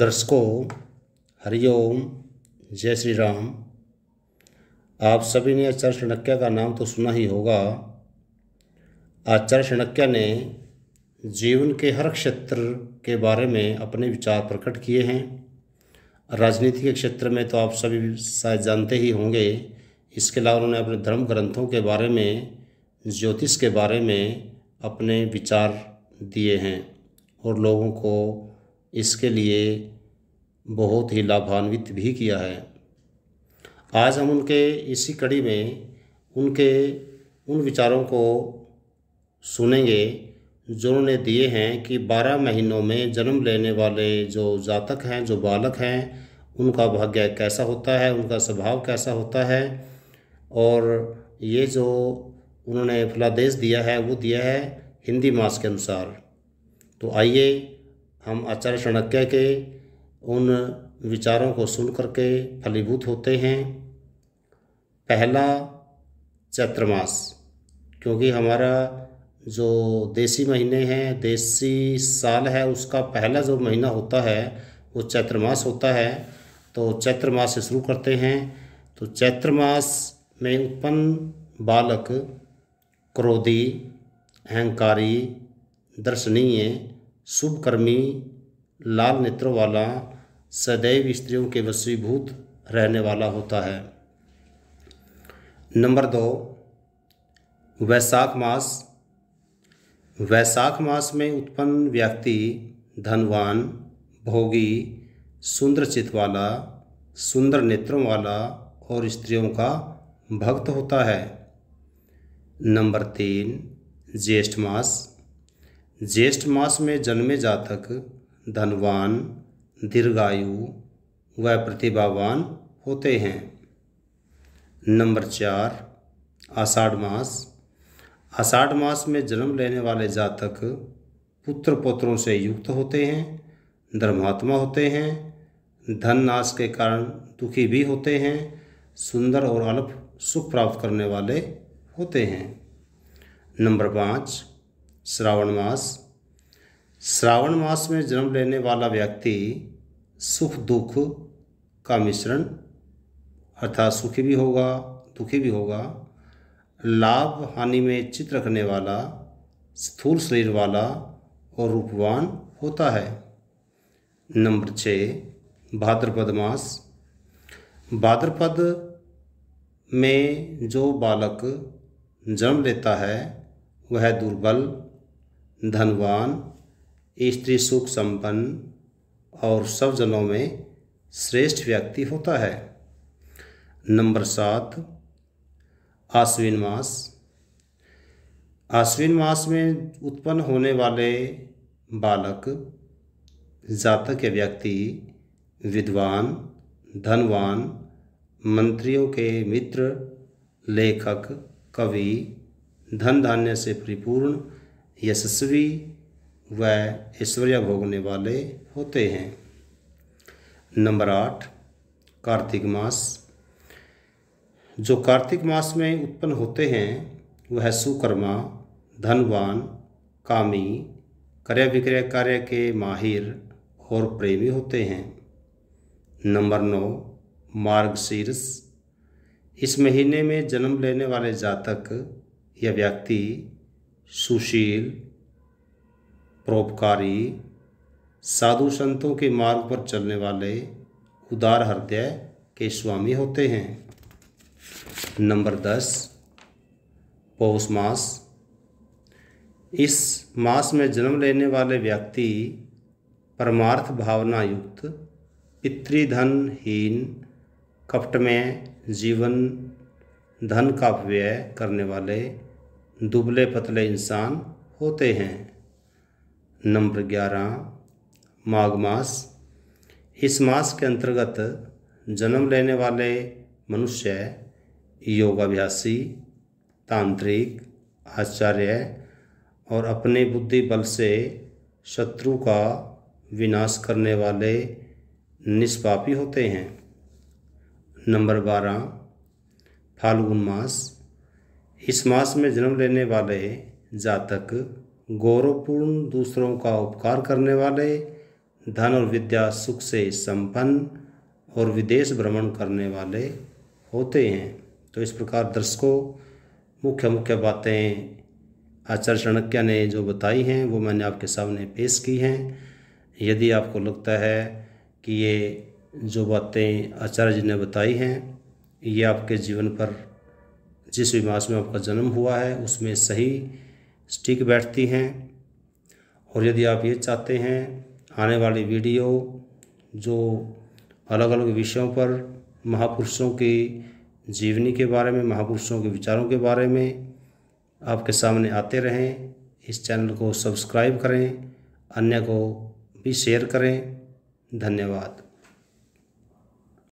दर्शकों हरिओम जय श्री राम आप सभी ने आचार्य शणक्या का नाम तो सुना ही होगा आचार्य चणक्या ने जीवन के हर क्षेत्र के बारे में अपने विचार प्रकट किए हैं राजनीति के क्षेत्र में तो आप सभी शायद जानते ही होंगे इसके अलावा उन्होंने अपने धर्म ग्रंथों के बारे में ज्योतिष के बारे में अपने विचार दिए हैं और लोगों को इसके लिए बहुत ही लाभान्वित भी किया है आज हम उनके इसी कड़ी में उनके उन विचारों को सुनेंगे जो उन्होंने दिए हैं कि बारह महीनों में जन्म लेने वाले जो जातक हैं जो बालक हैं उनका भाग्य कैसा होता है उनका स्वभाव कैसा होता है और ये जो उन्होंने फलादेश दिया है वो दिया है हिंदी मास के अनुसार तो आइए हम आचार्य चाणक्य के उन विचारों को सुन करके फलीभूत होते हैं पहला चैत्र मास क्योंकि हमारा जो देसी महीने हैं देसी साल है उसका पहला जो महीना होता है वो चैत्र मास होता है तो चैत्र मास से शुरू करते हैं तो चैत्र मास में उत्पन्न बालक क्रोधी अहंकारी दर्शनीय शुभकर्मी लाल नेत्रों वाला सदैव स्त्रियों के वशीभूत रहने वाला होता है नंबर दो वैशाख मास वैशाख मास में उत्पन्न व्यक्ति धनवान भोगी सुंदर चित्त वाला सुंदर नेत्रों वाला और स्त्रियों का भक्त होता है नंबर तीन ज्येष्ठ मास ज्येष्ठ मास में जन्मे जातक धनवान दीर्घायु व प्रतिभावान होते हैं नंबर चार आषाढ़ मास आषाढ़ मास में जन्म लेने वाले जातक पुत्र पुत्रों से युक्त होते हैं धर्मात्मा होते हैं धन नाश के कारण दुखी भी होते हैं सुंदर और अल्प सुख प्राप्त करने वाले होते हैं नंबर पाँच श्रावण मास श्रावण मास में जन्म लेने वाला व्यक्ति सुख दुख का मिश्रण अर्थात सुखी भी होगा दुखी भी होगा लाभ हानि में चित रखने वाला स्थूल शरीर वाला और रूपवान होता है नंबर छः भाद्रपद मास भाद्रपद में जो बालक जन्म लेता है वह दुर्बल धनवान स्त्री सुख संपन्न और सब जनों में श्रेष्ठ व्यक्ति होता है नंबर सात आश्विन मास आश्विन मास में उत्पन्न होने वाले बालक जातक के व्यक्ति विद्वान धनवान मंत्रियों के मित्र लेखक कवि धन धान्य से परिपूर्ण यशस्वी व ऐश्वर्या भोगने वाले होते हैं नंबर आठ कार्तिक मास जो कार्तिक मास में उत्पन्न होते हैं वह सुकर्मा धनवान कामी क्रय विक्रय कार्य के माहिर और प्रेमी होते हैं नंबर नौ मार्गशीर्ष इस महीने में जन्म लेने वाले जातक या व्यक्ति सुशील परोपकारी साधु संतों के मार्ग पर चलने वाले उदार हृदय के स्वामी होते हैं नंबर दस पौष मास इस मास में जन्म लेने वाले व्यक्ति परमार्थ भावना युक्त पितृधनहीन कपट में जीवन धन का व्यय करने वाले दुबले पतले इंसान होते हैं नंबर ग्यारह माघ मास इस मास के अंतर्गत जन्म लेने वाले मनुष्य योगाभ्यासी तांत्रिक आचार्य और अपने बुद्धि बल से शत्रु का विनाश करने वाले निष्पापी होते हैं नंबर बारह फाल्गुन मास इस मास में जन्म लेने वाले जातक गौरवपूर्ण दूसरों का उपकार करने वाले धन और विद्या सुख से संपन्न और विदेश भ्रमण करने वाले होते हैं तो इस प्रकार दर्शकों मुख्य मुख्य बातें आचार्य चाणक्य ने जो बताई हैं वो मैंने आपके सामने पेश की हैं यदि आपको लगता है कि ये जो बातें आचार्य जी ने बताई हैं ये आपके जीवन पर जिस भी मास में आपका जन्म हुआ है उसमें सही स्टिक बैठती हैं और यदि आप ये चाहते हैं आने वाली वीडियो जो अलग अलग विषयों पर महापुरुषों की जीवनी के बारे में महापुरुषों के विचारों के बारे में आपके सामने आते रहें इस चैनल को सब्सक्राइब करें अन्य को भी शेयर करें धन्यवाद